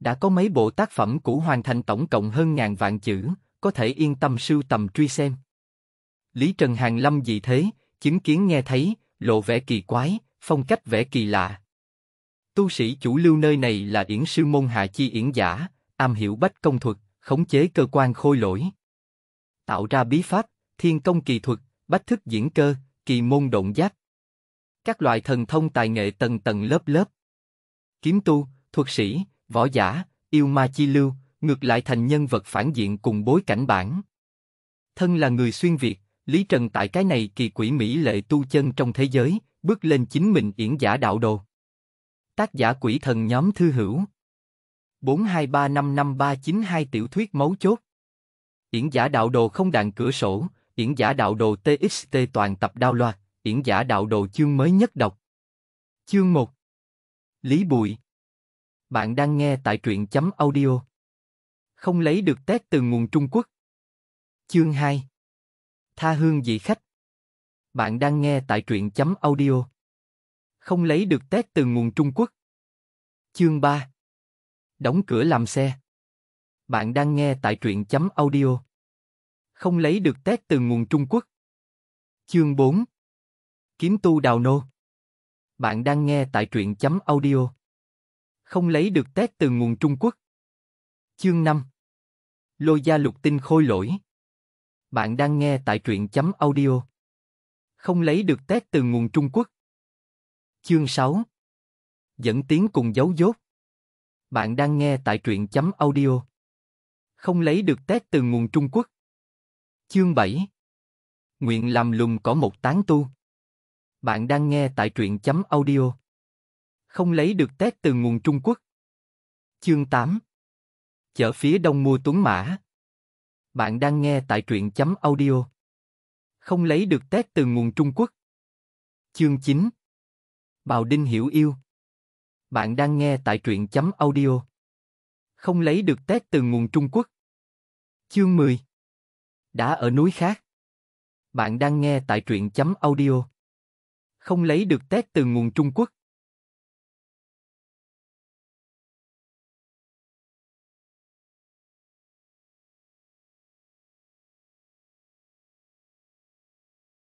Đã có mấy bộ tác phẩm cũ hoàn thành tổng cộng hơn ngàn vạn chữ, có thể yên tâm sưu tầm truy xem. Lý Trần Hàng Lâm gì thế, chứng kiến nghe thấy, lộ vẻ kỳ quái, phong cách vẽ kỳ lạ. Tu sĩ chủ lưu nơi này là yển sư môn hạ chi yển giả, am hiểu bách công thuật, khống chế cơ quan khôi lỗi. Tạo ra bí pháp, thiên công kỳ thuật, bách thức diễn cơ, kỳ môn động giác. Các loại thần thông tài nghệ tầng tầng lớp lớp. Kiếm tu, thuật sĩ, võ giả, yêu ma chi lưu, ngược lại thành nhân vật phản diện cùng bối cảnh bản. Thân là người xuyên Việt, Lý Trần tại cái này kỳ quỷ Mỹ lệ tu chân trong thế giới, bước lên chính mình yển giả đạo đồ. Tác giả quỷ thần nhóm thư hữu 423555392 tiểu thuyết mấu chốt Yển giả đạo đồ không đàn cửa sổ, Yển giả đạo đồ TXT toàn tập đao loạt, Yển giả đạo đồ chương mới nhất đọc Chương 1 Lý Bụi bạn đang nghe tại truyện chấm audio. Không lấy được Tết từ nguồn Trung Quốc. Chương 2 Tha hương dị khách Bạn đang nghe tại truyện chấm audio. Không lấy được Tết từ nguồn Trung Quốc. Chương 3 Đóng cửa làm xe Bạn đang nghe tại truyện chấm audio. Không lấy được Tết từ nguồn Trung Quốc. Chương 4 Kiếm tu đào nô Bạn đang nghe tại truyện chấm audio không lấy được test từ nguồn Trung Quốc. Chương 5 Lôi gia lục tinh khôi lỗi Bạn đang nghe tại truyện chấm audio. Không lấy được test từ nguồn Trung Quốc. Chương 6 Dẫn tiếng cùng dấu dốt. Bạn đang nghe tại truyện chấm audio. Không lấy được test từ nguồn Trung Quốc. Chương 7 Nguyện làm lùm có một tán tu. Bạn đang nghe tại truyện chấm audio không lấy được tét từ nguồn Trung Quốc. Chương 8 Chở phía đông mua tuấn mã Bạn đang nghe tại truyện chấm audio. Không lấy được tét từ nguồn Trung Quốc. Chương 9 Bào Đinh hiểu yêu Bạn đang nghe tại truyện chấm audio. Không lấy được tét từ nguồn Trung Quốc. Chương 10 Đã ở núi khác Bạn đang nghe tại truyện chấm audio. Không lấy được tét từ nguồn Trung Quốc.